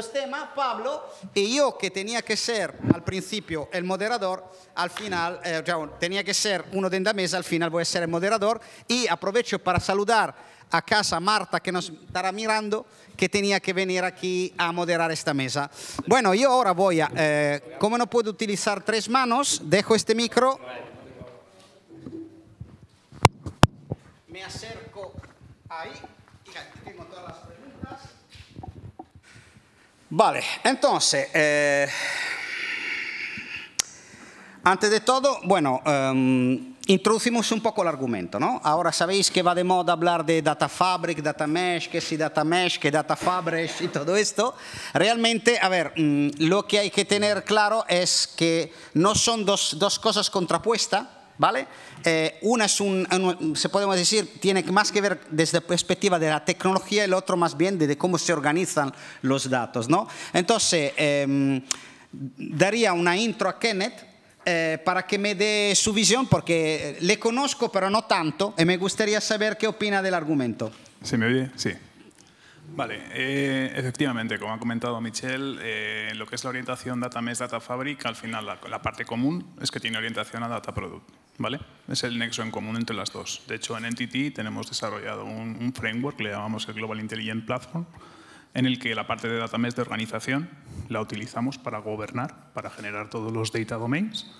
estos temas, Pablo y yo, que tenía que ser al principio el moderador, al final, eh, tenía que ser uno de la mesa, al final voy a ser el moderador. Y aprovecho para saludar a casa Marta, que nos estará mirando, que tenía que venir aquí a moderar esta mesa. Bueno, yo ahora voy a, eh, como no puedo utilizar tres manos, dejo este micro. Me acerco ahí. Vale, entonces, eh, antes de todo, bueno, em, introducimos un poco el argumento, ¿no? Ahora sabéis que va de moda hablar de data fabric, data mesh, que si data mesh, que data fabric y todo esto. Realmente, a ver, em, lo que hay que tener claro es que no son dos cosas contrapuestas, ¿vale? Eh, una es un, se podemos decir, tiene más que ver desde la perspectiva de la tecnología y el otro más bien de, cómo se organizan los datos, ¿no? Entonces, em, daría una intro a Kenneth eh, para que me dé su visión, porque le conozco, pero no tanto, y me gustaría saber qué opina del argumento. ¿Se me oye? Sí. Vale, eh, efectivamente, como ha comentado Michelle, lo que es la orientación Data Mesh, Data Fabric, al final la, la, parte común es que tiene orientación a Data Product. ¿vale? Es el nexo en común entre las dos. De hecho, en Entity tenemos desarrollado un, framework le llamamos el Global Intelligent Platform, en el que la parte de data mesh de organización la utilizamos para gobernar, para generar todos los data domains,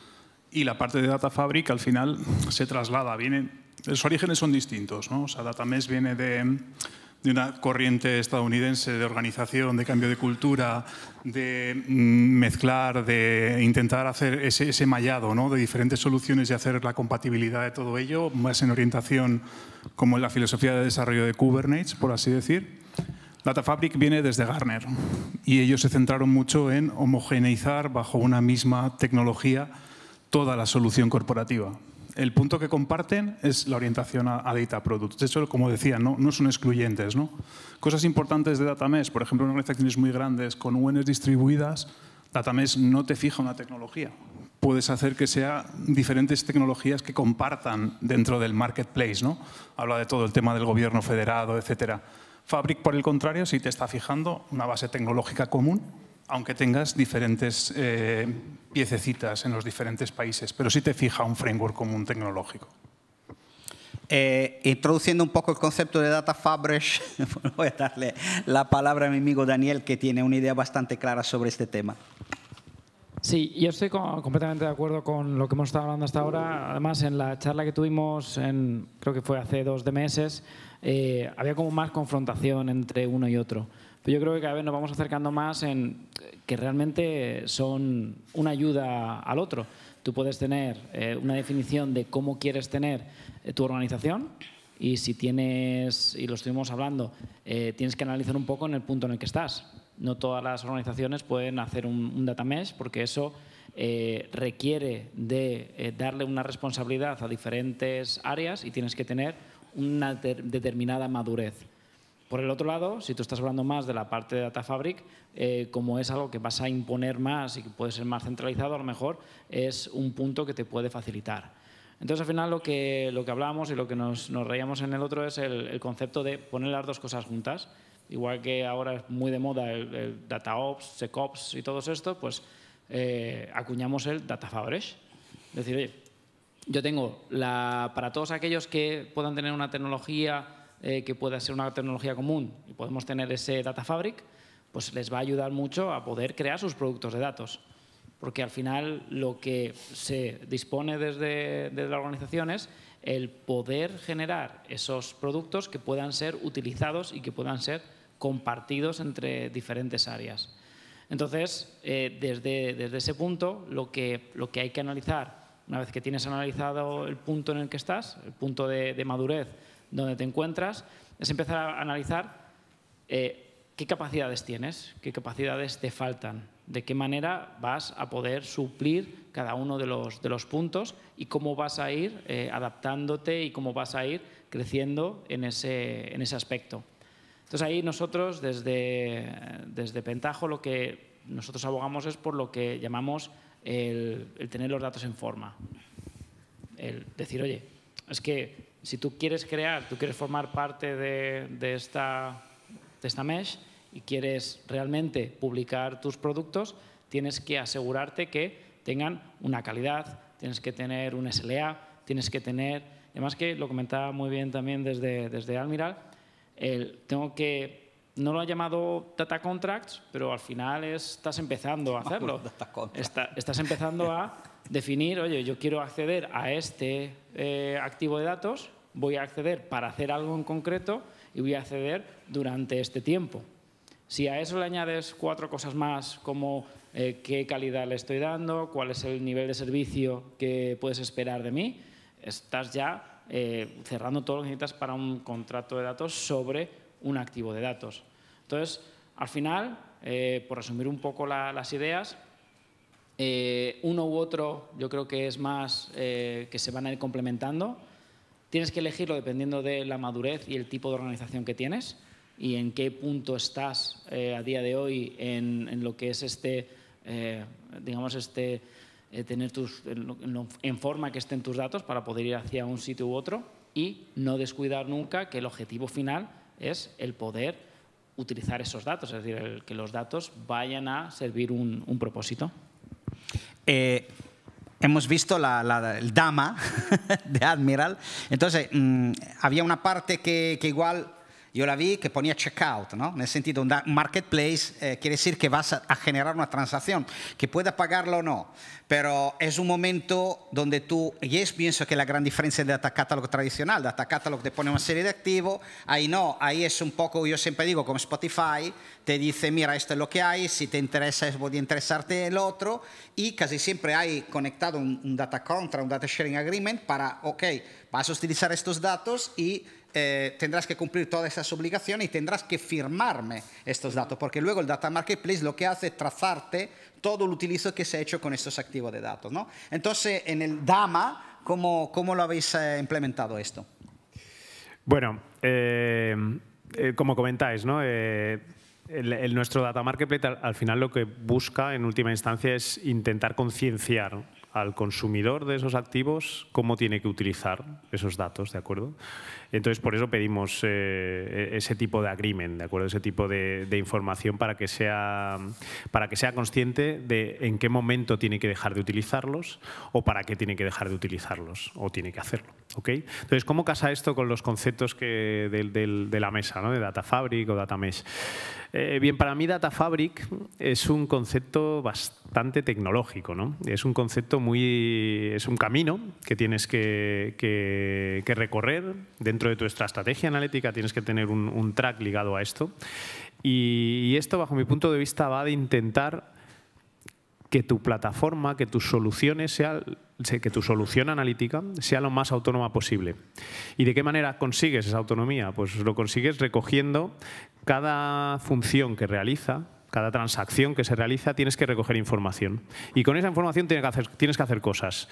y la parte de Data Fabric al final se traslada, viene... Los orígenes son distintos, ¿no? O sea, data mesh viene de de una corriente estadounidense de organización, de cambio de cultura, de mm, mezclar, de intentar hacer ese, mallado ¿no? de diferentes soluciones y hacer la compatibilidad de todo ello, más en orientación como en la filosofía de desarrollo de Kubernetes, por así decir. Data Fabric viene desde Garner y ellos se centraron mucho en homogeneizar bajo una misma tecnología toda la solución corporativa el punto que comparten es la orientación a, data products. De hecho, como decía, no, son excluyentes. Cosas importantes de DataMesh, por ejemplo, en organizaciones muy grandes con UNs distribuidas, DataMesh no te fija una tecnología. Puedes hacer que sea diferentes tecnologías que compartan dentro del marketplace. ¿no? Habla de todo el tema del gobierno federado, etcétera. Fabric, por el contrario, si te está fijando una base tecnológica común aunque tengas diferentes eh, piececitas en los diferentes países, pero sí te fija un framework común tecnológico. Eh, introduciendo un poco el concepto de Data fabric, voy a darle la palabra a mi amigo Daniel, que tiene una idea bastante clara sobre este tema. Sí, yo estoy completamente de acuerdo con lo que hemos estado hablando hasta ahora. Además, en la charla que tuvimos, creo que fue hace dos de meses, eh, había como más confrontación entre uno y otro yo creo que cada vez nos vamos acercando más en que realmente son una ayuda al otro. Tú puedes tener eh, una definición de cómo quieres tener eh, tu organización y si tienes, y lo estuvimos hablando, eh, tienes que analizar un poco en el punto en el que estás. No todas las organizaciones pueden hacer un, un data mesh porque eso requiere de darle una responsabilidad a diferentes áreas y tienes que tener una determinada madurez. Por el otro lado, si tú estás hablando más de la parte de Data Fabric, eh, como es algo que vas a imponer más y que puede ser más centralizado, a lo mejor es un punto que te puede facilitar. Entonces, al final, lo que, lo que hablábamos y lo que nos, reíamos en el otro es el, concepto de poner las dos cosas juntas. Igual que ahora es muy de moda el, el DataOps, SecOps y todo esto, pues eh, acuñamos el Data Fabric. Es decir, oye, yo tengo la, para todos aquellos que puedan tener una tecnología eh, que pueda ser una tecnología común y podemos tener ese Data Fabric, pues les va a ayudar mucho a poder crear sus productos de datos. Porque al final lo que se dispone desde, las la organización es el poder generar esos productos que puedan ser utilizados y que puedan ser compartidos entre diferentes áreas. Entonces, eh, desde, ese punto, lo que, hay que analizar, una vez que tienes analizado el punto en el que estás, el punto de madurez donde te encuentras, es empezar a analizar eh, qué capacidades tienes, qué capacidades te faltan, de qué manera vas a poder suplir cada uno de los, de los puntos y cómo vas a ir eh, adaptándote y cómo vas a ir creciendo en ese, en ese aspecto. Entonces ahí nosotros desde, Pentajo lo que nosotros abogamos es por lo que llamamos el, el tener los datos en forma. El decir, oye, es que si tú quieres crear, tú quieres formar parte de, esta, de esta mesh y quieres realmente publicar tus productos, tienes que asegurarte que tengan una calidad, tienes que tener un SLA, tienes que tener, además que lo comentaba muy bien también desde, desde Almiral, el, tengo que, no lo ha llamado data contracts, pero al final estás empezando a hacerlo. estás empezando a definir, oye, yo quiero acceder a este eh, activo de datos voy a acceder para hacer algo en concreto y voy a acceder durante este tiempo. Si a eso le añades cuatro cosas más, como eh, qué calidad le estoy dando, cuál es el nivel de servicio que puedes esperar de mí, estás ya eh, cerrando todo lo que necesitas para un contrato de datos sobre un activo de datos. Entonces, al final, eh, por resumir un poco las ideas, uno u otro yo creo que es más que se van a ir complementando. Tienes que elegirlo dependiendo de la madurez y el tipo de organización que tienes y en qué punto estás eh, a día de hoy en, lo que es este, eh, digamos, este, eh, tener tus, en, forma que estén tus datos para poder ir hacia un sitio u otro y no descuidar nunca que el objetivo final es el poder utilizar esos datos, es decir, que los datos vayan a servir un, un propósito hemos visto la, el dama de Admiral. Entonces, mm, había una parte que, que igual yo la vi que ponía checkout, ¿no? En el sentido, un marketplace eh, quiere decir que vas a, generar una transacción, que pueda pagarlo o no. Pero es un momento donde tú, y es pienso que la gran diferencia del data catalog tradicional, data catalog te pone una serie de activos, ahí no, ahí es un poco, yo siempre digo, como Spotify, te dice, mira, esto es lo que hay, si te interesa, puede interesarte el otro, y casi siempre hay conectado un, un data contra, un data sharing agreement para, ok, vas a utilizar estos datos y eh, tendrás que cumplir todas esas obligaciones y tendrás que firmarme estos datos, porque luego el Data Marketplace lo que hace es trazarte todo el utilizo que se ha hecho con estos activos de datos. ¿no? Entonces, en el DAMA, ¿cómo, lo habéis eh, implementado esto? Bueno, eh, como comentáis, ¿no? El, nuestro Data Marketplace al, final lo que busca en última instancia es intentar concienciar al consumidor de esos activos cómo tiene que utilizar esos datos, ¿de acuerdo? Entonces, por eso pedimos eh, e-, ese tipo de agreement, ¿de acuerdo? Ese tipo de, información para que, sea, para que sea consciente de en qué momento tiene que dejar de utilizarlos o para qué tiene que dejar de utilizarlos o tiene que hacerlo, ¿ok? Entonces, ¿cómo casa esto con los conceptos que de, la mesa, ¿no? de Data Fabric o Data Mesh? Eh, bien, para mí Data Fabric es un concepto bastante tecnológico, ¿no? Es un concepto es un camino que tienes que, recorrer dentro de tu estrategia analítica, tienes que tener un, track ligado a esto. Y, esto, bajo mi punto de vista, va de intentar que tu plataforma, que tus soluciones sea, que tu solución analítica sea lo más autónoma posible. ¿Y de qué manera consigues esa autonomía? Pues lo consigues recogiendo cada función que realiza cada transacción que se realiza tienes que recoger información. Y con esa información tienes que hacer, cosas.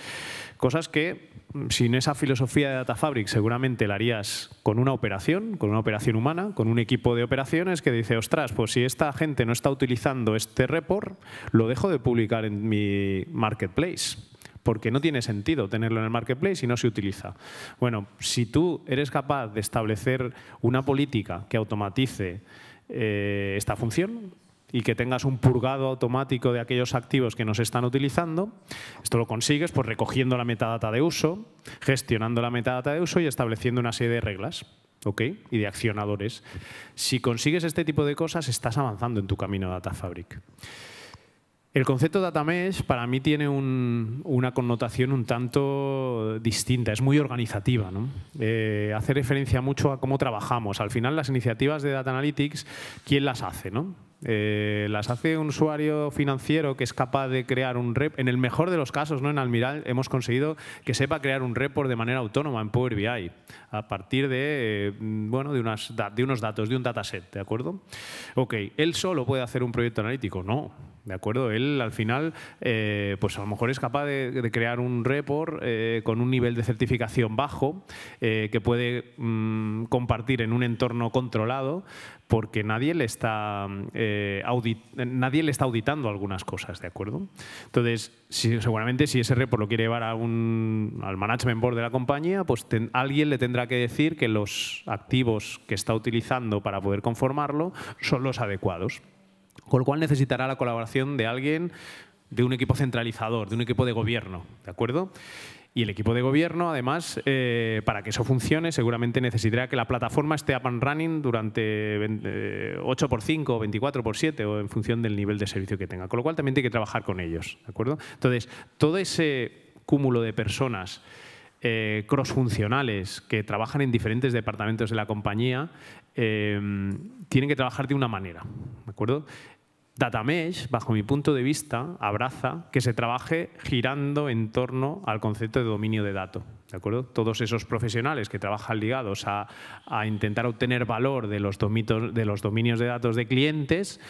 Cosas que mm, sin esa filosofía de Data Fabric seguramente la harías con una operación, con una operación humana, con un equipo de operaciones que dice, ostras, pues si esta gente no está utilizando este report, lo dejo de publicar en mi marketplace porque no tiene sentido tenerlo en el marketplace y no se utiliza. Bueno, si tú eres capaz de establecer una política que automatice eh, esta función, y que tengas un purgado automático de aquellos activos que nos están utilizando. Esto lo consigues pues, recogiendo la metadata de uso, gestionando la metadata de uso y estableciendo una serie de reglas y de accionadores. Si consigues este tipo de cosas, estás avanzando en tu camino Data Fabric. El concepto data mesh para mí tiene una connotación un tanto distinta, es muy organizativa. Eh, hace referencia mucho a cómo trabajamos. Al final las iniciativas de Data Analytics, ¿quién las hace? Eh, las hace un usuario financiero que es capaz de crear un rep. En el mejor de los casos, ¿no? en Almiral hemos conseguido que sepa crear un report de manera autónoma en Power BI a partir de, eh, bueno, de, unas, de unos datos, de un dataset. ¿De acuerdo? Ok, él solo puede hacer un proyecto analítico. No, ¿de acuerdo? Él al final, eh, pues a lo mejor es capaz de, crear un report eh, con un nivel de certificación bajo eh, que puede mm, compartir en un entorno controlado porque nadie le, está, nadie le está auditando algunas cosas, ¿de acuerdo? Entonces, seguramente si ese report lo quiere llevar a un, al management board de la compañía, pues alguien le tendrá que decir que los activos que está utilizando para poder conformarlo son los adecuados con lo cual necesitará la colaboración de alguien, de un equipo centralizador, de un equipo de gobierno, ¿de acuerdo? Y el equipo de gobierno, además, eh, para que eso funcione, seguramente necesitará que la plataforma esté up and running durante 8x5 24x7 eh, o en función del nivel de servicio que tenga. Con lo cual también hay que trabajar con ellos. ¿de acuerdo? Entonces, todo ese cúmulo de personas eh, cross que trabajan en diferentes departamentos de la compañía eh, tienen que trabajar de una manera. ¿de acuerdo? Mesh, bajo mi punto de vista, abraza que se trabaje girando en torno al concepto de dominio de datos. ¿De acuerdo? Todos esos profesionales que trabajan ligados a, intentar obtener valor de los, de los dominios de datos de clientes,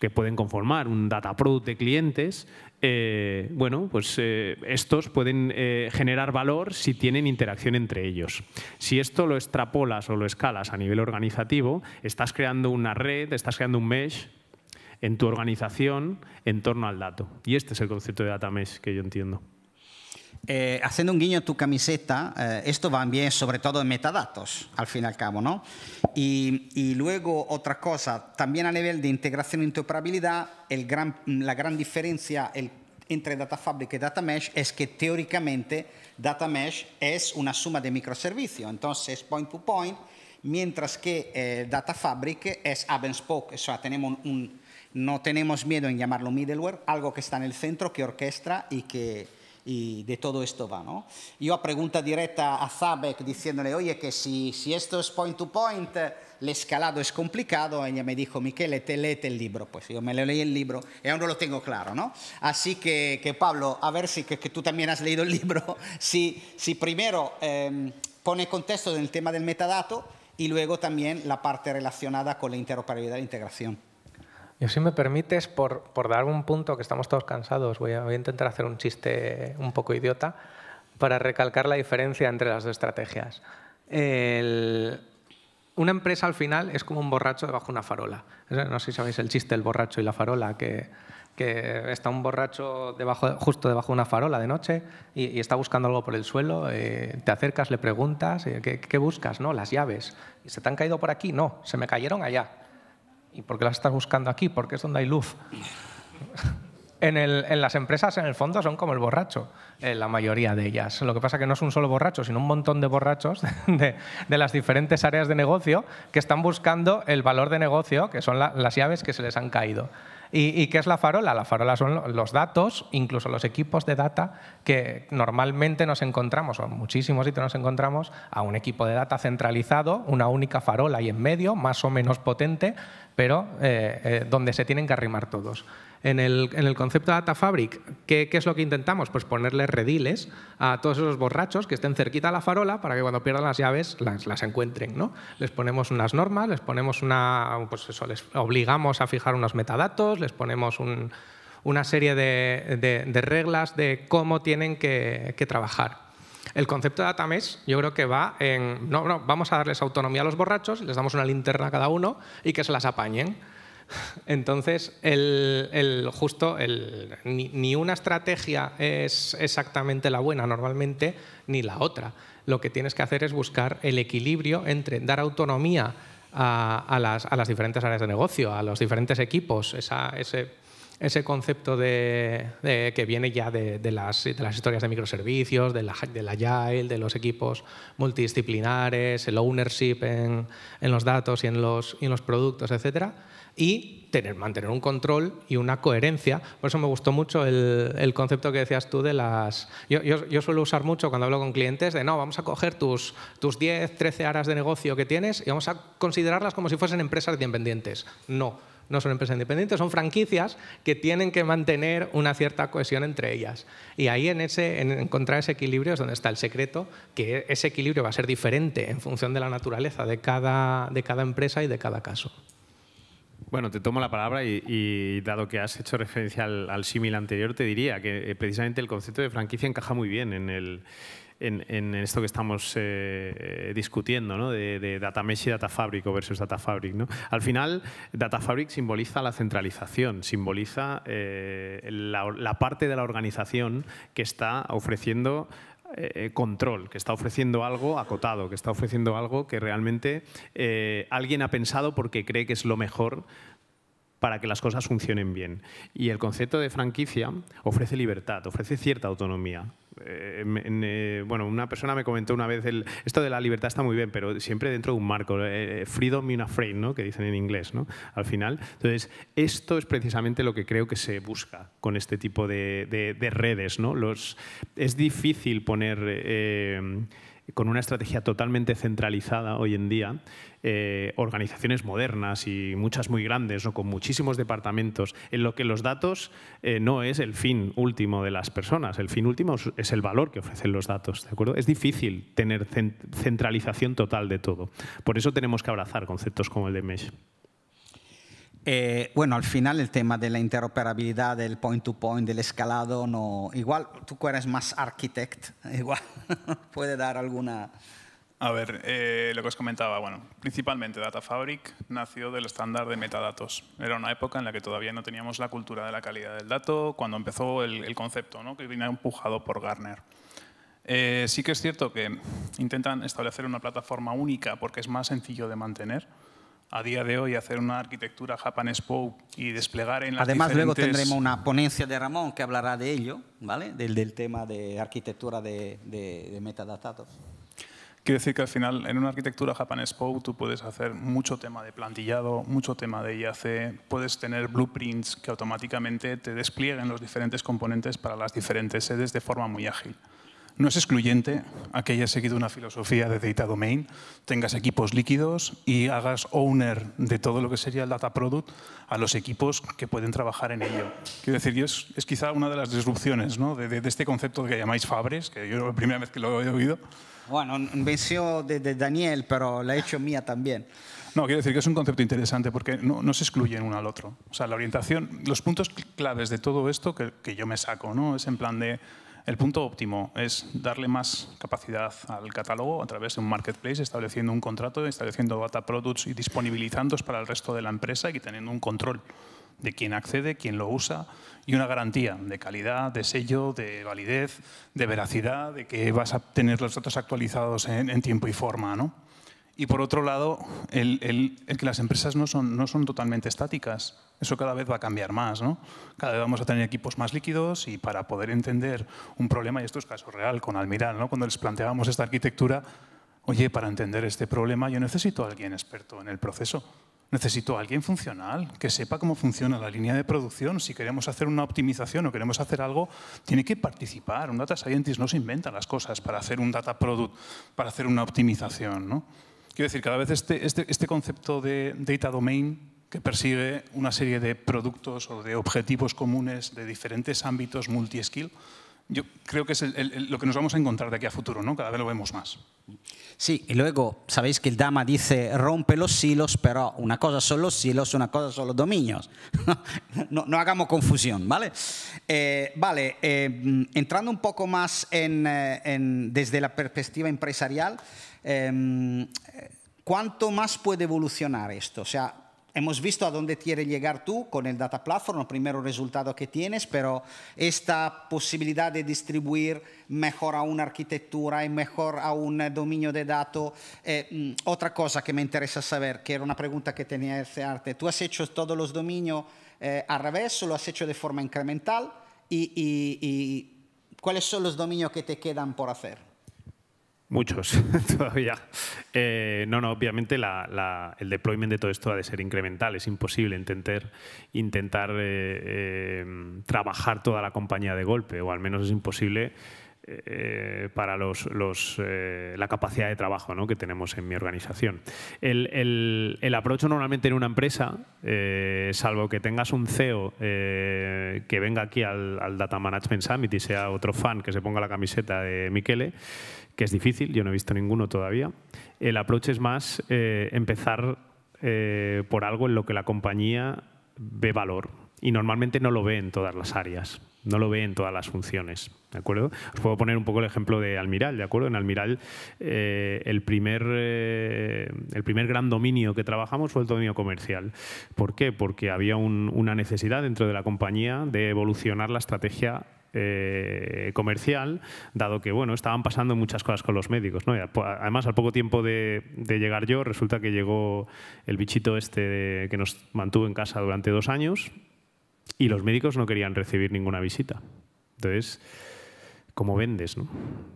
que pueden conformar un data product de clientes, eh, bueno, pues eh, estos pueden eh, generar valor si tienen interacción entre ellos. Si esto lo extrapolas o lo escalas a nivel organizativo, estás creando una red, estás creando un mesh en tu organización en torno al dato. Y este es el concepto de data mesh que yo entiendo. Eh, haciendo un guiño a tu camiseta, eh, esto va bien sobre todo en metadatos, al fin y al cabo, ¿no? Y, luego otra cosa, también a nivel de integración e interoperabilidad, el gran, la gran diferencia entre Data Fabric y Data Mesh es que teóricamente Data Mesh es una suma de microservicios, entonces point to point, mientras que eh, Data Fabric es hub and spoke, o sea, tenemos un no tenemos miedo en llamarlo middleware, algo que está en el centro, que orquestra y que de todo esto va. Yo a pregunta directa a Zabek diciéndole, oye, que si, esto es point to point, el escalado es complicado, ella me dijo, Miquel, te léete el libro. Pues yo me leí el libro y aún no lo tengo claro, Así que, Pablo, a ver si que, tú también has leído el libro, si, si primero em, pone contexto del tema del metadato y luego también la parte relacionada con la interoperabilidad e integración. Y si me permites, por, dar un punto que estamos todos cansados, voy a, voy a intentar hacer un chiste un poco idiota para recalcar la diferencia entre las dos estrategias. una empresa al final es como un borracho debajo de una farola. No sé si sabéis el chiste del borracho y la farola, que, está un borracho debajo, justo debajo de una farola de noche y, está buscando algo por el suelo, eh, te acercas, le preguntas, eh, ¿qué, ¿qué, buscas? No, las llaves. ¿Se te han caído por aquí? No, se me cayeron allá. ¿Y por qué las estás buscando aquí? Porque es donde hay luz. En, las empresas, en el fondo, son como el borracho, eh, la mayoría de ellas. Lo que pasa es que no es un solo borracho, sino un montón de borrachos de, las diferentes áreas de negocio que están buscando el valor de negocio, que son las llaves que se les han caído. ¿Y, qué es la farola? La farola son los datos, incluso los equipos de data que normalmente nos encontramos, o muchísimos muchísimos sitios nos encontramos, a un equipo de data centralizado, una única farola ahí en medio, más o menos potente, pero eh, eh, donde se tienen que arrimar todos. En el, en el concepto de Data Fabric, ¿qué, es lo que intentamos? Pues ponerle rediles a todos esos borrachos que estén cerquita a la farola para que cuando pierdan las llaves las, las encuentren. ¿no? Les ponemos unas normas, les ponemos una, pues eso, les obligamos a fijar unos metadatos, les ponemos una serie de, reglas de cómo tienen que, trabajar. El concepto de Atames, yo creo que va en, no, no, vamos a darles autonomía a los borrachos, les damos una linterna a cada uno y que se las apañen. Entonces, el, el justo, el, ni, ni, una estrategia es exactamente la buena normalmente, ni la otra. Lo que tienes que hacer es buscar el equilibrio entre dar autonomía a, las, diferentes áreas de negocio, a los diferentes equipos, ese, ese, concepto de, que viene ya de, las, de, las, historias de microservicios, de la, la Agile, de los equipos multidisciplinares, el ownership en, los datos y en los, y los productos, etc. Y tener, mantener un control y una coherencia. Por eso me gustó mucho el, concepto que decías tú de las... Yo, yo, suelo usar mucho cuando hablo con clientes de, no, vamos a coger tus, tus 10, 13 áreas de negocio que tienes y vamos a considerarlas como si fuesen empresas independientes. No no son empresas independientes, son franquicias que tienen que mantener una cierta cohesión entre ellas. Y ahí en, ese, en encontrar ese equilibrio es donde está el secreto, que ese equilibrio va a ser diferente en función de la naturaleza de cada, de cada empresa y de cada caso. Bueno, te tomo la palabra y, dado que has hecho referencia al, símil anterior, te diría que eh, precisamente el concepto de franquicia encaja muy bien en, el, en, esto que estamos eh, eh, discutiendo, ¿no? de, Data Mesh y Data Fabric versus Data Fabric. Al final, Data Fabric simboliza la centralización, simboliza la parte de la organización que está ofreciendo eh, eh, control, que está ofreciendo algo acotado, que está ofreciendo algo que realmente eh, alguien ha pensado porque cree que es lo mejor para que las cosas funcionen bien. Y el concepto de franquicia ofrece libertad, ofrece cierta autonomía. Eh, bueno, una persona me comentó una vez, el, esto de la libertad está muy bien, pero siempre dentro de un marco, eh, eh, freedom in a frame, ¿no? que dicen en inglés, ¿no? al final. Entonces, esto es precisamente lo que creo que se busca con este tipo de, redes. ¿no? Los, es difícil poner con una estrategia totalmente centralizada hoy en día, eh, organizaciones modernas y muchas muy grandes, o con muchísimos departamentos, en lo que los datos eh, no es el fin último de las personas, el fin último es el valor que ofrecen los datos. ¿de acuerdo? Es difícil tener centralización total de todo. Por eso tenemos que abrazar conceptos como el de Mesh. Eh, bueno, al final el tema de la interoperabilidad, del point-to-point, del escalado, no, igual tú que eres más architect, igual puede dar alguna... A ver, eh, lo que os comentaba, bueno, principalmente Data Fabric nació del estándar de metadatos. Era una época en la que todavía no teníamos la cultura de la calidad del dato, cuando empezó el, concepto, ¿no? que viene empujado por Garner. Eh, sí que es cierto que intentan establecer una plataforma única porque es más sencillo de mantener, a día de hoy hacer una arquitectura Japan Expo y desplegar en las Además, luego tendremos una ponencia de Ramón que hablará de ello, ¿vale? Del, tema de arquitectura de, de, metadatos. Quiero decir que al final en una arquitectura Japan Expo tú puedes hacer mucho tema de plantillado, mucho tema de IAC, puedes tener blueprints que automáticamente te desplieguen los diferentes componentes para las diferentes sedes de forma muy ágil. No es excluyente a que hayas seguido una filosofía de data domain, tengas equipos líquidos y hagas owner de todo lo que sería el data product a los equipos que pueden trabajar en ello. Quiero decir, es, es quizá una de las disrupciones de, este concepto que llamáis Fabres, que yo la primera vez que lo he oído. Bueno, un de, Daniel, pero la he hecho mía también. No, quiero decir que es un concepto interesante porque no, se excluyen uno al otro. O sea, la orientación, los puntos claves de todo esto que, que yo me saco, ¿no? Es en plan de el punto óptimo es darle más capacidad al catálogo a través de un marketplace, estableciendo un contrato, estableciendo data products y disponibilizándolos para el resto de la empresa y teniendo un control de quién accede, quién lo usa y una garantía de calidad, de sello, de validez, de veracidad, de que vas a tener los datos actualizados en, tiempo y forma. ¿no? Y por otro lado, el, que las empresas no son, no son totalmente estáticas. Eso cada vez va a cambiar más. ¿no? Cada vez vamos a tener equipos más líquidos y para poder entender un problema, y esto es caso real con Almiral, ¿no? cuando les planteábamos esta arquitectura, oye, para entender este problema yo necesito a alguien experto en el proceso. Necesito a alguien funcional que sepa cómo funciona la línea de producción. Si queremos hacer una optimización o queremos hacer algo, tiene que participar. Un data scientist no se inventa las cosas para hacer un data product, para hacer una optimización. ¿no? Quiero decir, cada vez este, este, este concepto de data domain que persigue una serie de productos o de objetivos comunes de diferentes ámbitos multi-skill, yo creo que es lo que nos vamos a encontrar de aquí a futuro, ¿no? Cada vez lo vemos más. Sí, y luego sabéis que el Dama dice rompe los silos, pero una cosa son los silos, una cosa son los dominios. no, hagamos confusión, ¿vale? Eh, vale, eh, entrando un poco más en, eh, desde la perspectiva empresarial, Em, ¿Cuánto más puede evolucionar esto? O sea, hemos visto a dónde quiere llegar tú con el Data Platform, el primer resultado que tienes, pero esta posibilidad de distribuir mejor a una arquitectura y mejor a un eh, dominio de datos. Eh, mm, otra cosa que me interesa saber, que era una pregunta que tenía ese arte, ¿tú has hecho todos los dominios eh, al revés o lo has hecho de forma incremental? y, cuáles son los dominios que te quedan por hacer? Muchos todavía. Eh, no, no, obviamente el deployment de todo esto ha de ser incremental. Es imposible intentar, intentar eh, eh, trabajar toda la compañía de golpe, o al menos es imposible para los, la capacidad de trabajo que tenemos en mi organización. El, el, normalmente en una empresa, salvo que tengas un CEO que venga aquí al, al Data Management Summit y sea otro fan que se ponga la camiseta de Michele, que es difícil, yo no he visto ninguno todavía. El approach es más eh, empezar eh, por algo en lo que la compañía ve valor y normalmente no lo ve en todas las áreas, no lo ve en todas las funciones. ¿De acuerdo? Os puedo poner un poco el ejemplo de Almiral, ¿de acuerdo? En Almiral eh, el, primer, el primer gran dominio que trabajamos fue el dominio comercial. ¿Por qué? Porque había una necesidad dentro de la compañía de evolucionar la estrategia eh, comercial, dado que bueno, estaban pasando muchas cosas con los médicos. ¿no? Ah, pues, además, al poco tiempo de, llegar yo, resulta que llegó el bichito este que nos mantuvo en casa durante dos años y los médicos no querían recibir ninguna visita. Entonces, ¿cómo vendes? No?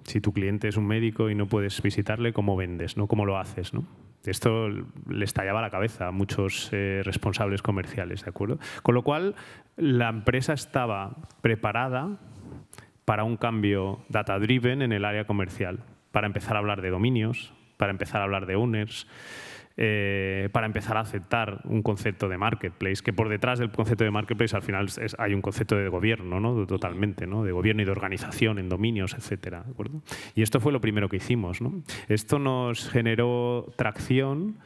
Si tu cliente es un médico y no puedes visitarle, ¿cómo vendes? No? ¿Cómo lo haces? ¿no? Esto les estallaba la cabeza a muchos eh, responsables comerciales, ¿de acuerdo? Con lo cual, la empresa estaba preparada para un cambio data-driven en el área comercial, para empezar a hablar de dominios, para empezar a hablar de owners. Eh, para empezar a aceptar un concepto de marketplace, que por detrás del concepto de marketplace al final es, hay un concepto de gobierno, ¿no? totalmente, ¿no? de gobierno y de organización en dominios, etc. Y esto fue lo primero que hicimos. ¿no? Esto nos generó tracción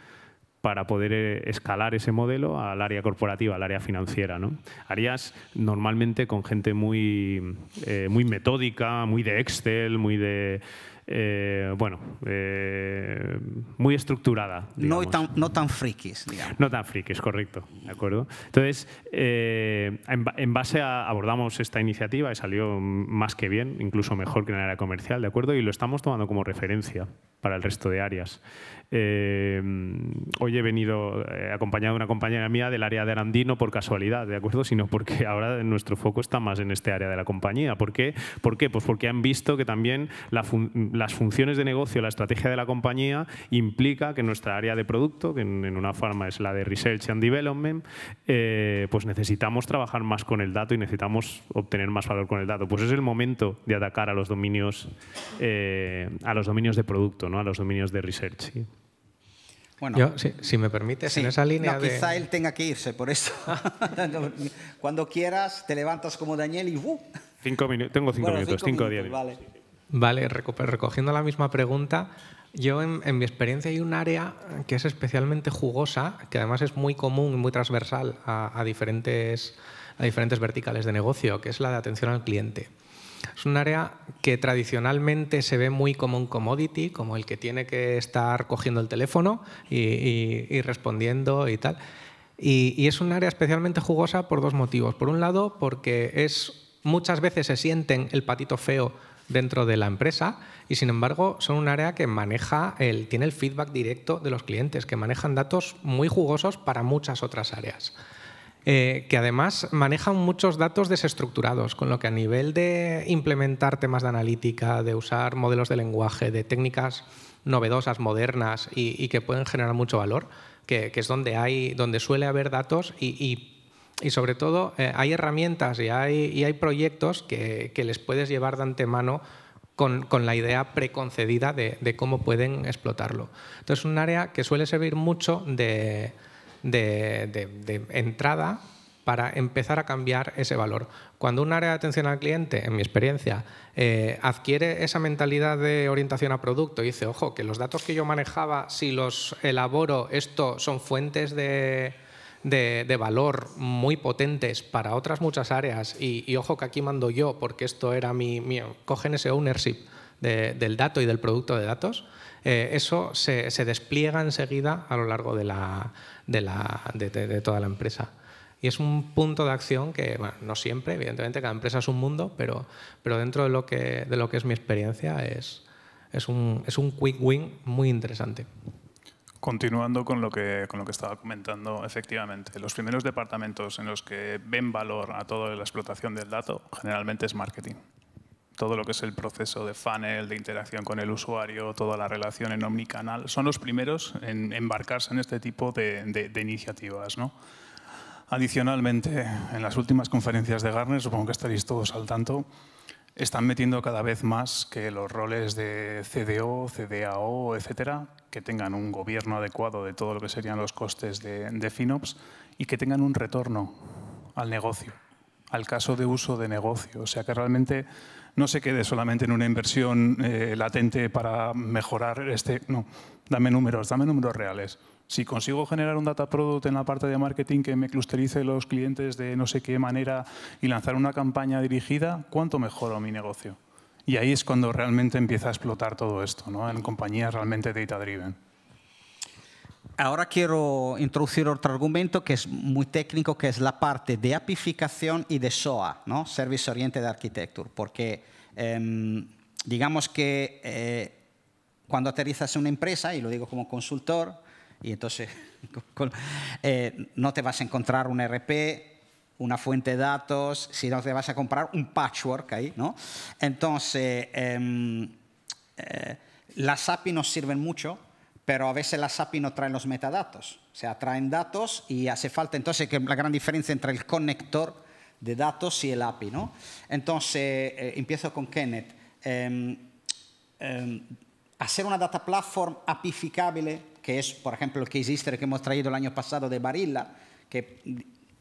para poder eh, escalar ese modelo al área corporativa, al área financiera. ¿no? Harías normalmente con gente muy, eh, muy metódica, muy de Excel, muy de eh, bueno, eh, muy estructurada. No tan, no tan frikis, digamos. No tan frikis, correcto, ¿de acuerdo? Entonces, eh, en, base a abordamos esta iniciativa y salió más que bien, incluso mejor que en la área comercial, ¿de acuerdo? Y lo estamos tomando como referencia para el resto de áreas. Eh, hoy he venido eh, acompañado de una compañera mía del área de Arandí, no por casualidad, ¿de acuerdo? Sino porque ahora nuestro foco está más en este área de la compañía. ¿Por qué? ¿Por qué? Pues porque han visto que también las funciones de negocio, la estrategia de la compañía implica que nuestra área de producto, que en, una forma es la de Research and Development, eh, pues necesitamos trabajar más con el dato y necesitamos obtener más valor con el dato. Pues es el momento de atacar a los dominios, a los dominios de producto, ¿no? a los dominios de research. ¿sí? Bueno, si, me permite, en esa línea Quizá él tenga que irse, por eso. Cuando quieras, te levantas como Daniel y... ¡uh! tengo cinco minutos, cinco, o diez Vale. Pues recogiendo la misma pregunta, yo en, mi experiencia hay un área que es especialmente jugosa, que además es muy común y muy transversal a diferentes, a diferentes verticales de negocio, que es la de atención al cliente. Es un área que tradicionalmente se ve muy como un commodity, como el que tiene que estar cogiendo el teléfono y, respondiendo y tal. Y, y, es un área especialmente jugosa por dos motivos. Por un lado, porque es, muchas veces se sienten el patito feo dentro de la empresa y sin embargo son un área que maneja el, tiene el feedback directo de los clientes, que manejan datos muy jugosos para muchas otras áreas. Eh, que además manejan muchos datos desestructurados, con lo que a nivel de implementar temas de analítica, de usar modelos de lenguaje, de técnicas novedosas, modernas y, que pueden generar mucho valor, que, es donde, hay, donde suele haber datos y, sobre todo eh, hay herramientas y hay, y hay proyectos que, les puedes llevar de antemano con, la idea preconcedida de, de, cómo pueden explotarlo. Entonces, un área que suele servir mucho de, de, entrada para empezar a cambiar ese valor. Cuando un área de atención al cliente, en mi experiencia, eh, adquiere esa mentalidad de orientación a producto y dice, ojo, que los datos que yo manejaba, si los elaboro, esto son fuentes de, valor muy potentes para otras muchas áreas y, ojo que aquí mando yo porque esto era mi... mío. Cogen ese ownership del dato y del producto de datos. Eh, eso se, despliega enseguida a lo largo de, toda la empresa. Y es un punto de acción que, no siempre, evidentemente, cada empresa es un mundo, pero, dentro de lo, que, es mi experiencia es, un, quick win muy interesante. Continuando con lo que estaba comentando, efectivamente, los primeros departamentos en los que ven valor a toda la explotación del dato generalmente es marketing todo lo que es el proceso de funnel, de interacción con el usuario, toda la relación en omnicanal, son los primeros en embarcarse en este tipo de, iniciativas. ¿no? Adicionalmente, en las últimas conferencias de Garner supongo que estaréis todos al tanto, están metiendo cada vez más que los roles de CDO, CDAO, etcétera, que tengan un gobierno adecuado de todo lo que serían los costes de, de FinOps y que tengan un retorno al negocio, al caso de uso de negocio. O sea que realmente no se quede solamente en una inversión eh, latente para mejorar este... No, dame números, dame números reales. Si consigo generar un data product en la parte de marketing que me clusterice los clientes de no sé qué manera y lanzar una campaña dirigida, ¿cuánto mejoro mi negocio? Y ahí es cuando realmente empieza a explotar todo esto, ¿no? en compañías realmente data driven. Ahora quiero introducir otro argumento que es muy técnico, que es la parte de apificación y de SOA, ¿no? Service Oriented Architecture, porque em, digamos que eh, cuando aterrizas en una empresa, y lo digo como consultor, y entonces eh, no te vas a encontrar un RP, una fuente de datos, sino te vas a comprar un patchwork ahí, ¿no? Entonces, em, eh, las API nos sirven mucho pero a veces las API no traen los metadatos, o sea, traen datos y hace falta entonces que la gran diferencia entre el conector de datos y el API, ¿no? Entonces, eh, empiezo con Kenneth. Em, em, hacer una data platform apificable, que es, por ejemplo, el existe, history que hemos traído el año pasado de Barilla, que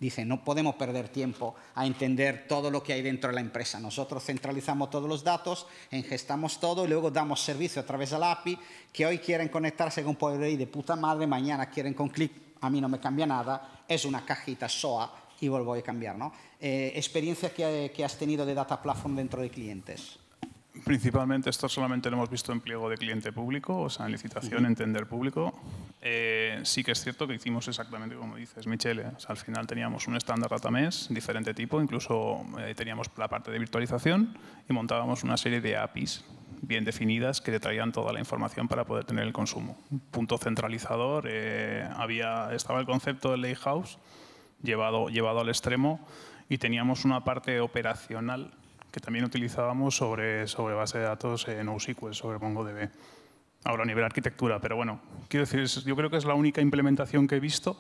Dice, no podemos perder tiempo a entender todo lo que hay dentro de la empresa. Nosotros centralizamos todos los datos, ingestamos todo y luego damos servicio a través de la API que hoy quieren conectarse con Power BI de puta madre, mañana quieren con Click, a mí no me cambia nada, es una cajita SOA y vuelvo a cambiar. Eh, experiencia que has tenido de Data Platform dentro de clientes. Principalmente esto solamente lo hemos visto en pliego de cliente público, o sea, en licitación, entender en tender público. Eh, sí que es cierto que hicimos exactamente como dices, Michele. al final teníamos un estándar database, diferente tipo, incluso eh, teníamos la parte de virtualización y montábamos una serie de APIs bien definidas que te traían toda la información para poder tener el consumo. Punto centralizador, eh, había, estaba el concepto del Lighthouse llevado, llevado al extremo y teníamos una parte operacional que también utilizábamos sobre, sobre base de datos en OSQL sobre MongoDB. Ahora a nivel arquitectura, pero bueno, quiero decir, yo creo que es la única implementación que he visto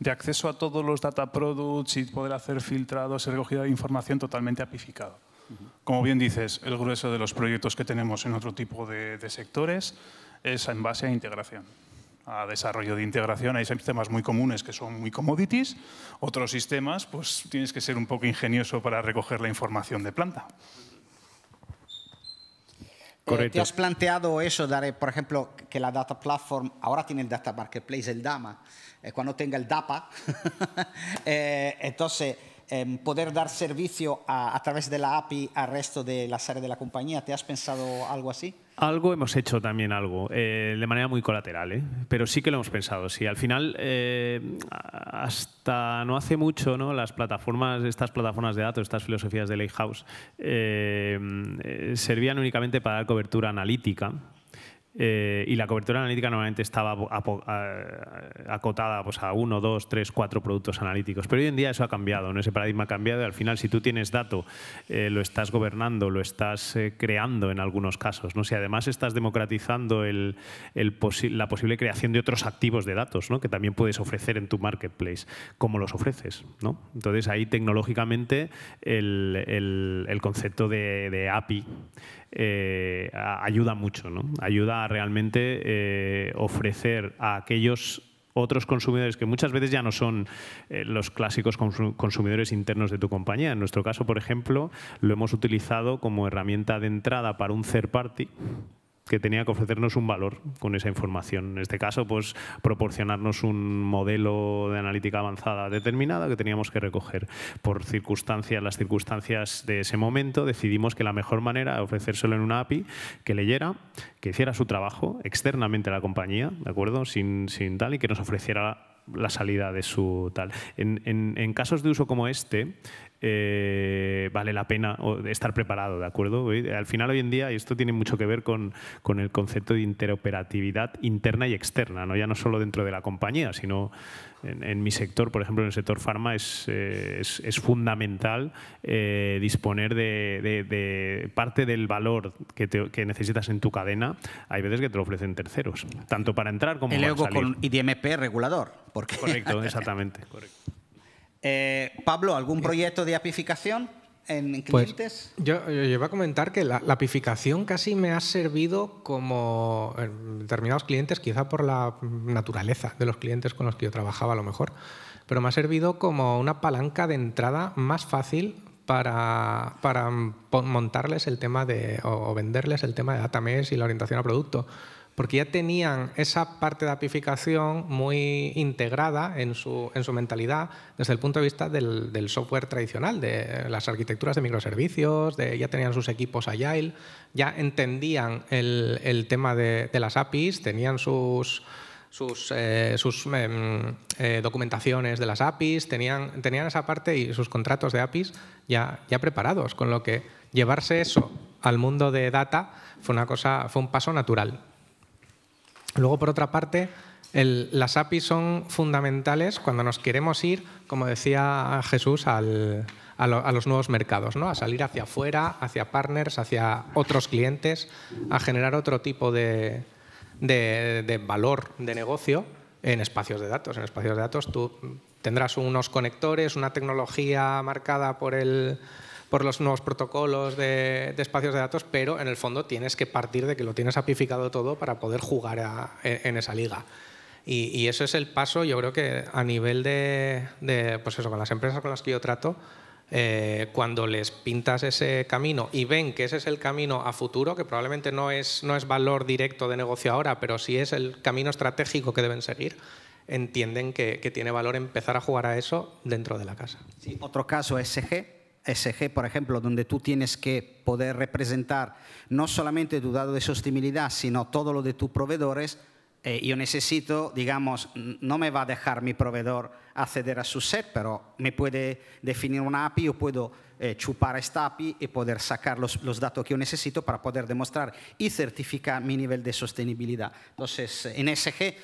de acceso a todos los data products y poder hacer filtrados y recogida de información totalmente apificado. Como bien dices, el grueso de los proyectos que tenemos en otro tipo de, de sectores es en base a integración a desarrollo de integración. Hay sistemas muy comunes que son muy commodities, otros sistemas pues tienes que ser un poco ingenioso para recoger la información de planta. Eh, ¿Te has planteado eso, daré por ejemplo, que la data platform ahora tiene el data marketplace, el DAMA, eh, cuando tenga el DAPA, eh, entonces em, poder dar servicio a, través de la API al resto de la áreas de la compañía? ¿Te has pensado algo así? Algo hemos hecho también algo, eh, de manera muy colateral, ¿eh? pero sí que lo hemos pensado. Sí, al final, eh, hasta no hace mucho, ¿no? las plataformas, estas plataformas de datos, estas filosofías de Lighthouse, servían únicamente para dar cobertura analítica eh, y la cobertura analítica normalmente estaba eh, acotada pues, a uno, dos, tres, cuatro productos analíticos. Pero hoy en día eso ha cambiado, ¿no? ese paradigma ha cambiado y al final si tú tienes dato, eh, lo estás gobernando, lo estás creando en algunos casos. ¿no? Si además estás democratizando la posible creación de otros activos de datos ¿no? que también puedes ofrecer en tu marketplace, ¿cómo los ofreces. Entonces ahí tecnológicamente el, concepto de API eh, ayuda mucho, ¿no? Ayuda a realmente eh, ofrecer a aquellos otros consumidores que muchas veces ya no son eh, los clásicos consumidores internos de tu compañía. En nuestro caso, por ejemplo, lo hemos utilizado como herramienta de entrada para un third party que tenía que ofrecernos un valor con esa información. En este caso, pues proporcionarnos un modelo de analítica avanzada determinada que teníamos que recoger. Por circunstancias, las circunstancias de ese momento, decidimos que la mejor manera era ofrecérselo en una API que leyera, que hiciera su trabajo externamente a la compañía, ¿de acuerdo? Sin, tal, y que nos ofreciera la salida de su tal. en, casos de uso como este, eh, vale la pena estar preparado, ¿de acuerdo? Eh, al final, hoy en día, y esto tiene mucho que ver con, el concepto de interoperatividad interna y externa, ¿no? ya no solo dentro de la compañía, sino en, mi sector, por ejemplo, en el sector farma, es, eh, fundamental disponer de, parte del valor que, necesitas en tu cadena. Hay veces que te lo ofrecen terceros, tanto para entrar como luego para salir. con IDMP regulador. Porque... Correcto, exactamente. correcto. Eh, Pablo, ¿algún eh. proyecto de apificación en pues clientes? Pues, yo, iba a comentar que la, apificación casi me ha servido como en determinados clientes, quizá por la naturaleza de los clientes con los que yo trabajaba a lo mejor, pero me ha servido como una palanca de entrada más fácil para, montarles el tema de, o, venderles el tema de data y la orientación a producto porque ya tenían esa parte de apificación muy integrada en su, en su mentalidad desde el punto de vista del, software tradicional, de las arquitecturas de microservicios, de, ya tenían sus equipos Agile, ya entendían el, tema de, las APIs, tenían sus sus, eh, sus em, eh, documentaciones de las APIs, tenían, tenían esa parte y sus contratos de APIs ya, ya preparados, con lo que llevarse eso al mundo de data fue, una cosa, fue un paso natural. Luego, por otra parte, las APIs son fundamentales cuando nos queremos ir, como decía Jesús, a, los nuevos mercados, ¿no? a salir hacia afuera, hacia partners, hacia otros clientes, a generar otro tipo de valor de negocio en espacios de datos. En espacios de datos tú tendrás unos conectores, una tecnología marcada por el por los nuevos protocolos de, espacios de datos, pero en el fondo tienes que partir de que lo tienes apificado todo para poder jugar en esa liga. Y, eso es el paso, yo creo que a nivel de, pues eso, con las empresas con las que yo trato, eh, cuando les pintas ese camino y ven que ese es el camino a futuro, que probablemente no es, no es valor directo de negocio ahora, pero sí es el camino estratégico que deben seguir, entienden que, que tiene valor empezar a jugar a eso dentro de la casa. Sí, otro caso, SG, SG, por ejemplo, donde tú tienes que poder representar no solamente tu dado de sostenibilidad, sino todo lo de tus proveedores, eh, yo necesito, digamos, no me va a dejar mi proveedor acceder a su set, pero me puede definir una API, o puedo eh, chupar esta API y poder sacar los, datos que yo necesito para poder demostrar y certificar mi nivel de sostenibilidad. Entonces, en SG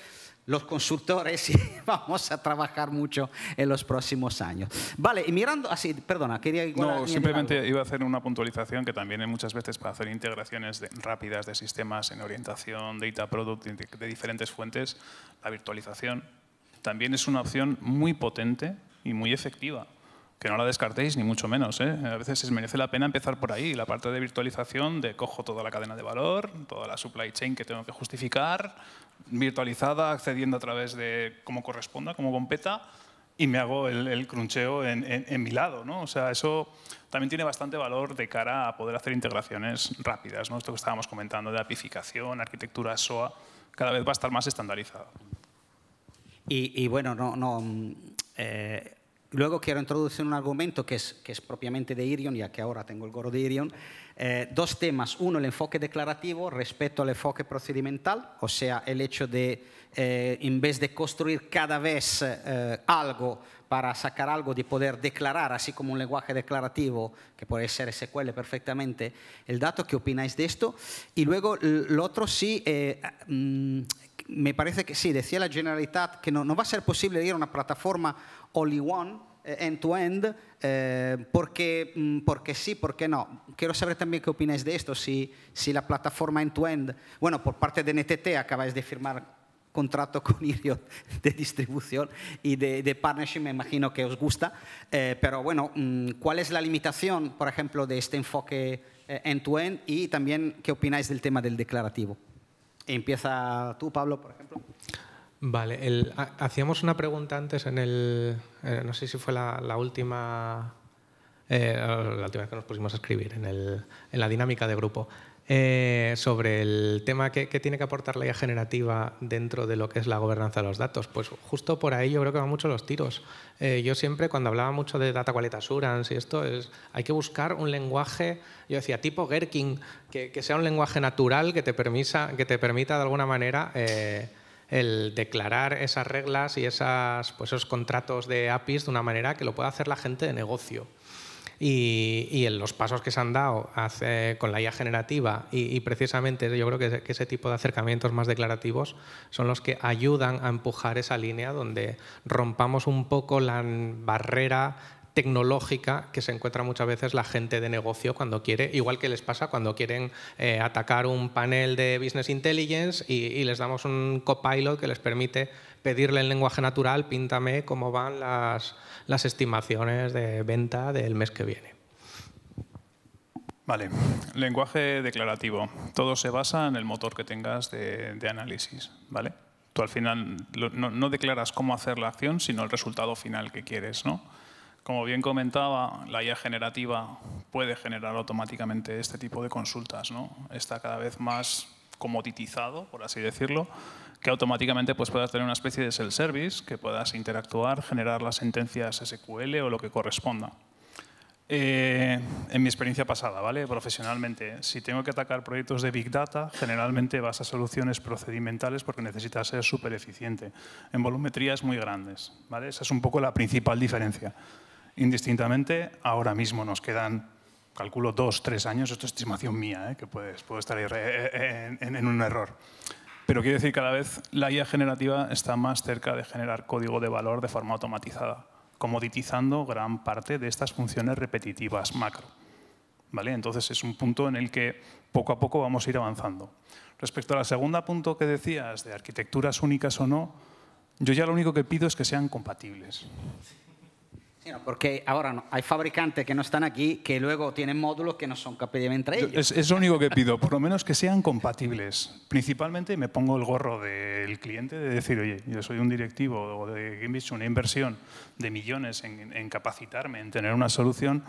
los consultores y vamos a trabajar mucho en los próximos años. Vale, y mirando así, ah, perdona, quería... No, simplemente iba a hacer una puntualización que también muchas veces para hacer integraciones rápidas de sistemas en orientación, data product, de diferentes fuentes, la virtualización también es una opción muy potente y muy efectiva que no la descartéis ni mucho menos. ¿eh? A veces es, merece la pena empezar por ahí, la parte de virtualización, de cojo toda la cadena de valor, toda la supply chain que tengo que justificar, virtualizada, accediendo a través de como corresponda, como bompeta, y me hago el, cruncheo en, mi lado. ¿no? O sea, eso también tiene bastante valor de cara a poder hacer integraciones rápidas. ¿no? Esto que estábamos comentando de apificación, arquitectura SOA, cada vez va a estar más estandarizado. Y, bueno, no... Eh, Luego quiero introducir un argumento que es, que es propiamente de Irion, ya que ahora tengo el gorro de Irion. Eh, dos temas. Uno, el enfoque declarativo respecto al enfoque procedimental, o sea, el hecho de, eh, en vez de construir cada vez eh, algo para sacar algo, de poder declarar, así como un lenguaje declarativo, que puede ser SQL perfectamente, el dato. ¿Qué opináis de esto? Y luego, el otro sí, mm, me parece que sí, decía la Generalitat que no, va a ser posible ir a una plataforma only one, eh, end-to-end, eh, mm, porque, sí, porque no. Quiero saber también qué opináis de esto, si, la plataforma end-to-end, bueno, por parte de NTT acabáis de firmar contrato con IRIO de distribución y de, partnership, me imagino que os gusta, eh, pero bueno, mm, ¿cuál es la limitación, por ejemplo, de este enfoque end to -end? y también qué opináis del tema del declarativo? Empieza tú, Pablo, por ejemplo. Vale, hacíamos una pregunta antes en el, eh, no sé si fue la, última, eh, la última vez que nos pusimos a escribir, en, el, en la dinámica de grupo. Eh, sobre el tema que, tiene que aportar la IA generativa dentro de lo que es la gobernanza de los datos. Pues justo por ahí yo creo que van mucho los tiros. Eh, yo siempre, cuando hablaba mucho de Data Quality Assurance y esto, es, hay que buscar un lenguaje, yo decía, tipo Gherkin, que, sea un lenguaje natural que te, que te permita de alguna manera... Eh, el declarar esas reglas y pues esos contratos de APIs de una manera que lo pueda hacer la gente de negocio. Y, en los pasos que se han dado hace, con la IA generativa y, precisamente yo creo que, ese tipo de acercamientos más declarativos son los que ayudan a empujar esa línea donde rompamos un poco la barrera tecnológica que se encuentra muchas veces la gente de negocio cuando quiere, igual que les pasa cuando quieren eh, atacar un panel de Business Intelligence y, y les damos un copilot que les permite pedirle en lenguaje natural, píntame cómo van las, las estimaciones de venta del mes que viene. Vale, lenguaje declarativo. Todo se basa en el motor que tengas de, análisis, ¿vale? Tú al final no, declaras cómo hacer la acción, sino el resultado final que quieres, ¿no? Como bien comentaba, la IA generativa puede generar automáticamente este tipo de consultas, ¿no? Está cada vez más comoditizado, por así decirlo, que automáticamente pues, puedas tener una especie de self-service, que puedas interactuar, generar las sentencias SQL o lo que corresponda. Eh, en mi experiencia pasada, ¿vale? profesionalmente, si tengo que atacar proyectos de Big Data, generalmente vas a soluciones procedimentales porque necesitas ser súper eficiente, en volumetrías muy grandes. ¿vale? Esa es un poco la principal diferencia. Indistintamente, ahora mismo nos quedan calculo dos, tres años, esto es estimación mía, ¿eh? que puedes, puedo estar eh, en, en, un error. Pero quiero decir, cada vez la IA generativa está más cerca de generar código de valor de forma automatizada, comoditizando gran parte de estas funciones repetitivas macro. ¿Vale? Entonces es un punto en el que poco a poco vamos a ir avanzando. Respecto a la segunda punto que decías, de arquitecturas únicas o no, yo ya lo único que pido es que sean compatibles porque ahora hay fabricantes que no están aquí que luego tienen módulos que no son compatibles entre ellos. Es, lo único que pido, por lo menos que sean compatibles. Principalmente me pongo el gorro del cliente de decir, oye, yo soy un directivo de Gimbich, una inversión de millones en, capacitarme, en tener una solución.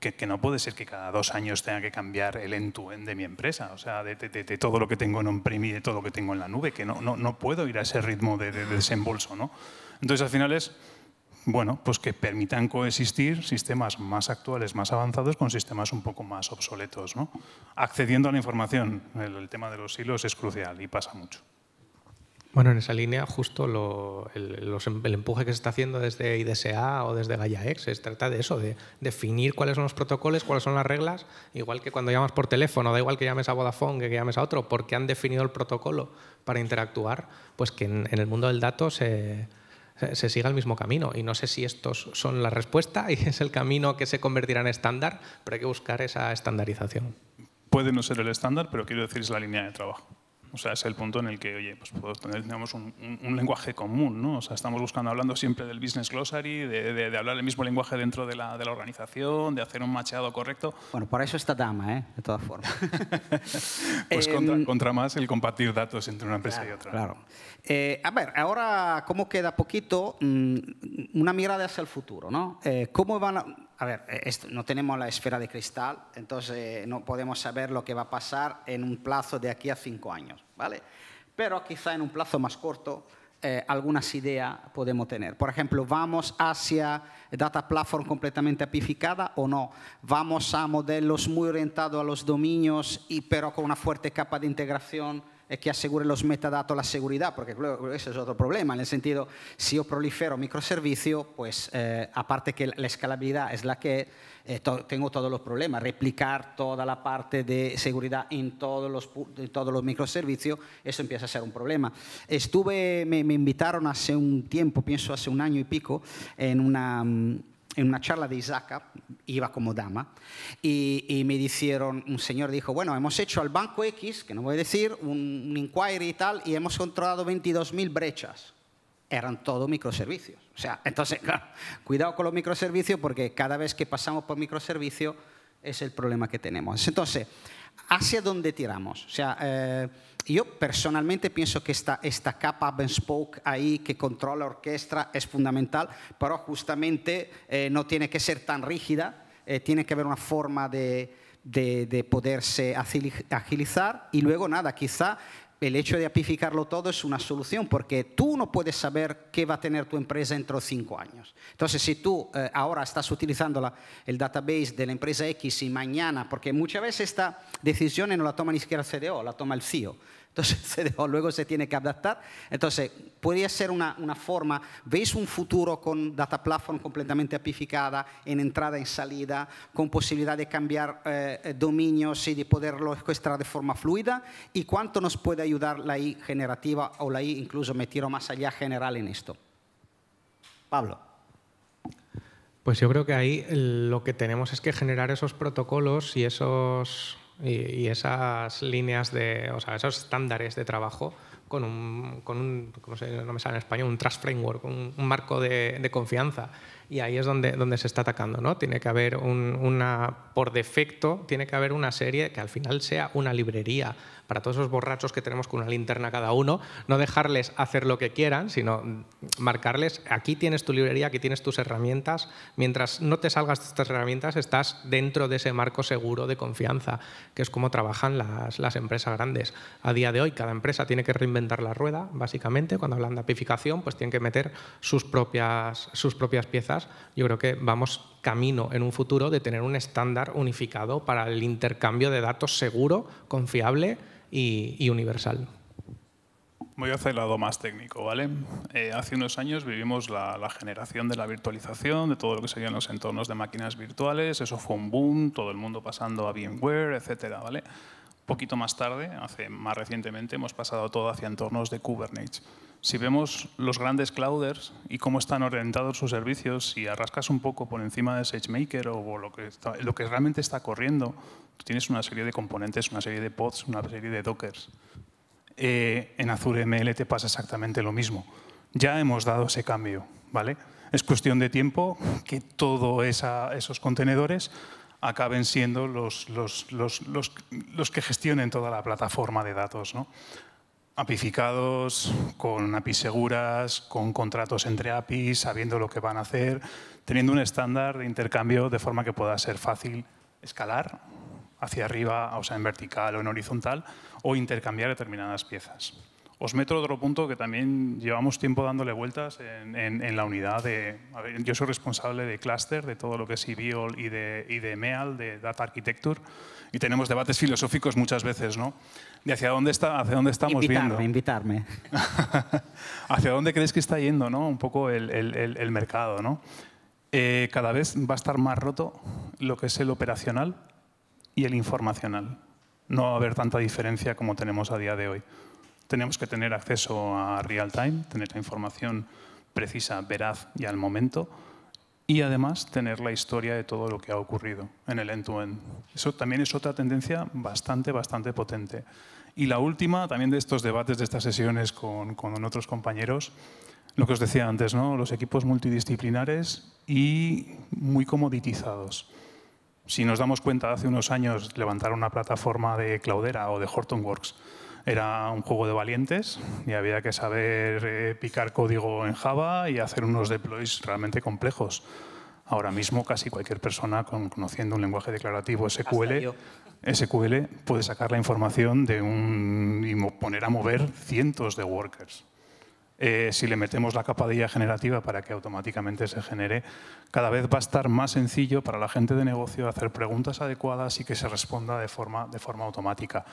Que, no puede ser que cada dos años tenga que cambiar el end-to-end de mi empresa, o sea, de, todo lo que tengo en on-prem y de todo lo que tengo en la nube, que no, no, no puedo ir a ese ritmo de, de desembolso, ¿no? Entonces, al final es bueno, pues que permitan coexistir sistemas más actuales, más avanzados, con sistemas un poco más obsoletos. Accediendo a la información, el, tema de los hilos es crucial y pasa mucho. Bueno, en esa línea, justo em, el, empuje que se está haciendo desde IDSA o desde GaiaX se trata de eso, de definir cuáles son los protocolos, cuáles son las reglas, igual que cuando llamas por teléfono, da igual que llames a Vodafone que, llames a otro, porque han definido el protocolo para interactuar, pues que en, en el mundo del dato se se, siga el mismo camino. Y no sé si estos son la respuesta y es el camino que se convertirá en estándar, pero hay que buscar esa estandarización. Puede no ser el estándar, pero quiero decir es la línea de trabajo. O sea, es el punto en el que, oye, pues tenemos tener un, lenguaje común, ¿no? O sea, estamos buscando, hablando siempre del business glossary, de, hablar el mismo lenguaje dentro de la, organización, de hacer un machado correcto. Bueno, para eso está Dama, ¿eh? De todas formas. pues contra, em, contra, más el compartir datos entre una empresa y otra. Claro. Eh, a ver, ahora, cómo queda poquito, mm, una mirada hacia el futuro, ¿no? Eh, ¿Cómo van a a ver, eh, no tenemos la esfera de cristal, entonces eh, no podemos saber lo que va a pasar en un plazo de aquí a cinco años, ¿vale? Pero quizá en un plazo más corto eh, algunas ideas podemos tener. Por ejemplo, ¿vamos hacia data platform completamente apificada o no? ¿Vamos a modelos muy orientados a los dominios, y, pero con una fuerte capa de integración? que asegure los metadatos la seguridad, porque ese es otro problema, en el sentido, si yo prolifero microservicio, pues eh, aparte que la escalabilidad es la que eh, tengo todos los problemas, replicar toda la parte de seguridad en todos los, todos los microservicios, eso empieza a ser un problema. Estuve, me, me invitaron hace un tiempo, pienso hace un año y pico, en una mm, en una charla de Isaca, iba como dama, y, me dijeron, un señor dijo, bueno, hemos hecho al banco X, que no voy a decir, un, inquiry y tal, y hemos controlado 22.000 brechas. Eran todos microservicios. O sea, entonces, cuidado con los microservicios porque cada vez que pasamos por microservicio es el problema que tenemos. Entonces, ¿hacia dónde tiramos? O sea, eh, yo personalmente pienso que esta capa hub spoke ahí que controla la orquesta es fundamental, pero justamente eh, no tiene que ser tan rígida, eh, tiene que haber una forma de poderse agilizar y luego nada, quizá el hecho de apificarlo todo es una solución porque tú no puedes saber qué va a tener tu empresa dentro de cinco años. Entonces, si tú eh, ahora estás utilizando el database de la empresa X y mañana, porque muchas veces esta decisión no la toma ni siquiera el CDO, la toma el CIO. Entonces, luego se tiene que adaptar. Entonces, podría ser una, una, forma, veis un futuro con data platform completamente apificada, en entrada, en salida, con posibilidad de cambiar eh, eh, dominios y de poderlo secuestrar de forma fluida. ¿Y cuánto nos puede ayudar la I generativa o la I, incluso me tiro más allá, general en esto? Pablo. Pues yo creo que ahí eh, lo que tenemos es que generar esos protocolos y esos y, esas líneas de, o sea, esos estándares de trabajo con un, no me sale en español, un trust framework, un, marco de, confianza. Y ahí es donde, donde se está atacando, ¿no? Tiene que haber una, por defecto, tiene que haber una serie que al final sea una librería para todos esos borrachos que tenemos con una linterna cada uno, no dejarles hacer lo que quieran, sino marcarles, aquí tienes tu librería, aquí tienes tus herramientas, mientras no te salgas de estas herramientas estás dentro de ese marco seguro de confianza, que es como trabajan las, las empresas grandes. A día de hoy cada empresa tiene que reinventar dar la rueda, básicamente. Cuando hablan de apificación, pues tienen que meter sus propias, sus propias piezas. Yo creo que vamos camino en un futuro de tener un estándar unificado para el intercambio de datos seguro, confiable y, universal. Voy hacia el lado más técnico, ¿vale? Eh, hace unos años vivimos la, la, generación de la virtualización, de todo lo que serían los entornos de máquinas virtuales, eso fue un boom, todo el mundo pasando a VMware, etcétera, ¿vale? poquito más tarde, hace más recientemente, hemos pasado todo hacia entornos de Kubernetes. Si vemos los grandes clouders y cómo están orientados sus servicios, si arrascas un poco por encima de SageMaker o lo que, realmente está corriendo, pues tienes una serie de componentes, una serie de pods, una serie de dockers. Eh, en Azure ML te pasa exactamente lo mismo. Ya hemos dado ese cambio, ¿vale? Es cuestión de tiempo que todos esos contenedores acaben siendo los, que gestionen toda la plataforma de datos. ¿no? apificados, con APIs seguras, con contratos entre APIs, sabiendo lo que van a hacer, teniendo un estándar de intercambio de forma que pueda ser fácil escalar hacia arriba, o sea, en vertical o en horizontal, o intercambiar determinadas piezas. Os meto otro punto que también llevamos tiempo dándole vueltas en, la unidad. De, yo soy responsable de Cluster, de todo lo que es IBIOL y de, y de MEAL, de Data Architecture, y tenemos debates filosóficos muchas veces, ¿no? De hacia dónde, está, hacia dónde estamos viendo. Invitarme, hacia dónde crees que está yendo, ¿no? Un poco el, el, el, mercado, ¿no? Eh, cada vez va a estar más roto lo que es el operacional y el informacional. No va a haber tanta diferencia como tenemos a día de hoy tenemos que tener acceso a real time, tener la información precisa, veraz y al momento, y además tener la historia de todo lo que ha ocurrido en el end-to-end. Eso también es otra tendencia bastante, bastante potente. Y la última, también de estos debates, de estas sesiones con, con otros compañeros, lo que os decía antes, ¿no? los equipos multidisciplinares y muy comoditizados. Si nos damos cuenta, hace unos años levantaron una plataforma de Cloudera o de Hortonworks, era un juego de valientes y había que saber eh, picar código en Java y hacer unos deploys realmente complejos. Ahora mismo casi cualquier persona con, conociendo un lenguaje declarativo SQL, SQL puede sacar la información de un, y poner a mover cientos de workers. Eh, si le metemos la capadilla generativa para que automáticamente se genere, cada vez va a estar más sencillo para la gente de negocio hacer preguntas adecuadas y que se responda de forma, de forma automática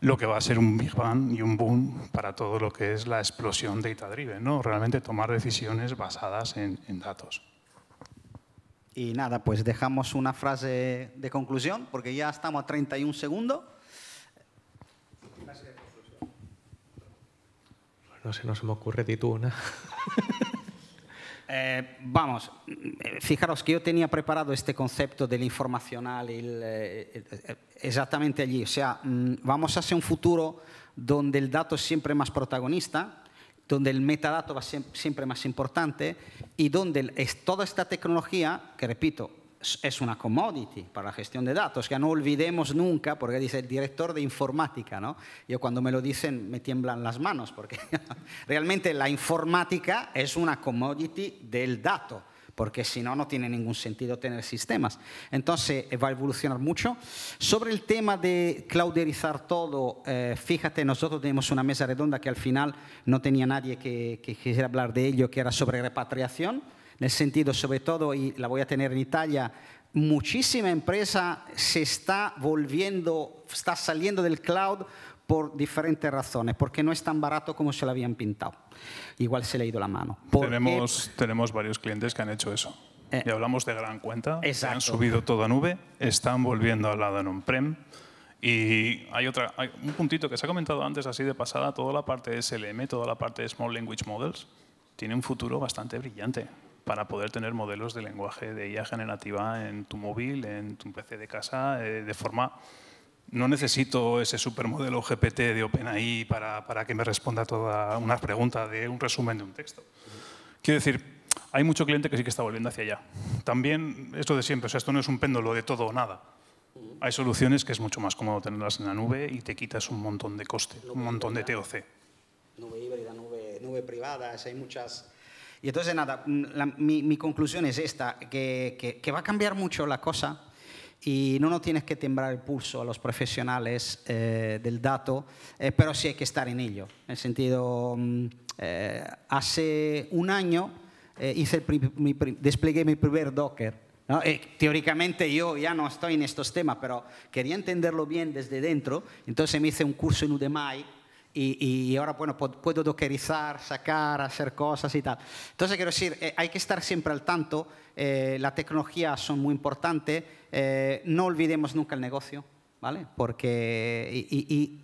lo que va a ser un Big Bang y un boom para todo lo que es la explosión data driven, ¿no? Realmente tomar decisiones basadas en, datos. Y nada, pues dejamos una frase de conclusión, porque ya estamos a 31 segundos. No se nos me ocurre, Tituna. Eh, vamos, eh, fijaros que yo tenía preparado este concepto del informacional eh, exactamente allí. O sea, mm, vamos a hacer un futuro donde el dato es siempre más protagonista, donde el metadato va siempre más importante y donde toda esta tecnología, que repito, es una commodity para la gestión de datos, que no olvidemos nunca, porque dice el director de informática, ¿no? Yo cuando me lo dicen me tiemblan las manos, porque realmente la informática es una commodity del dato, porque si no, no tiene ningún sentido tener sistemas. Entonces, eh, va a evolucionar mucho. Sobre el tema de clauderizar todo, eh, fíjate, nosotros tenemos una mesa redonda que al final no tenía nadie que, que quisiera hablar de ello, que era sobre repatriación nel sentido, y la voy a tener en Italia, muchísima empresa se está volviendo, está saliendo del cloud por diferentes razones, porque no es tan barato como se lo habían pintado. Igual se le ha ido la mano. Tenemos, tenemos varios clientes que han hecho eso. Eh. y hablamos de gran cuenta, han subido toda nube, están volviendo al lado en on prem. Y hay, otra, hay un puntito que se ha comentado antes así de pasada, toda la parte de SLM, toda la parte de Small Language Models, tiene un futuro bastante brillante para poder tener modelos de lenguaje de IA generativa en tu móvil, en tu PC de casa, eh, de forma... No necesito ese supermodelo GPT de OpenAI para, para que me responda toda una pregunta de un resumen de un texto. Quiero decir, hay mucho cliente que sí que está volviendo hacia allá. También, esto de siempre, o sea, esto no es un péndulo de todo o nada. Hay soluciones que es mucho más cómodo tenerlas en la nube y te quitas un montón de coste, un montón de TOC. Nube híbrida, nube privada, hay muchas y entonces, nada, mm, mi, conclusión es esta, que, que, va a cambiar mucho la cosa y no, no tienes que temblar el pulso a los profesionales eh, del dato, eh, pero sí hay que estar en ello. En el sentido, mm, eh, hace un año hice mi, desplegué mi primer Docker teóricamente yo ya no estoy en estos temas, pero quería entenderlo bien desde dentro, entonces me hice un curso en Udemy y, ahora, bueno, puedo dockerizar, sacar, hacer cosas y tal. Entonces, quiero decir, eh, hay que estar siempre al tanto, eh, la tecnología son muy importantes, eh, no olvidemos nunca el negocio, ¿vale? Porque, y,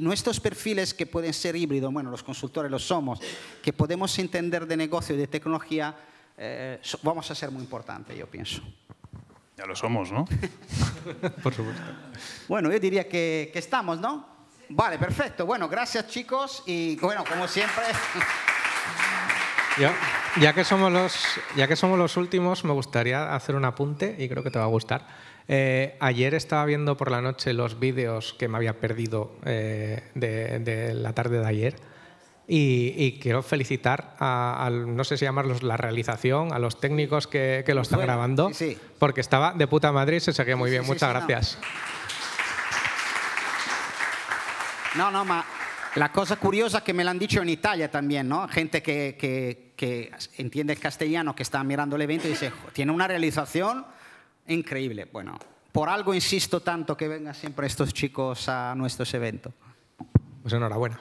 nuestros perfiles que pueden ser híbridos, bueno, los consultores los somos, que podemos entender de negocio y de tecnología, eh, vamos a ser muy importantes, yo pienso. Ya lo somos, ¿no? Por supuesto. Bueno, yo diría que, que estamos, ¿no? Vale, perfecto. Bueno, gracias chicos y bueno, como siempre... ya, que somos los, ya que somos los últimos, me gustaría hacer un apunte y creo que te va a gustar. Eh, ayer estaba viendo por la noche los vídeos que me había perdido eh, de, la tarde de ayer y, quiero felicitar a, no sé si llamarlos la realización, a los técnicos que, lo están grabando, porque estaba de puta madre y se seguía muy bien. Muchas gracias. No, no, ma la cosa curiosa que me lo han dicho en Italia también, ¿no? Gente que, entiende el castellano, que está mirando el evento y dice, tiene una realización increíble. Bueno, por algo insisto tanto que vengan siempre estos chicos a nuestros eventos. Pues enhorabuena.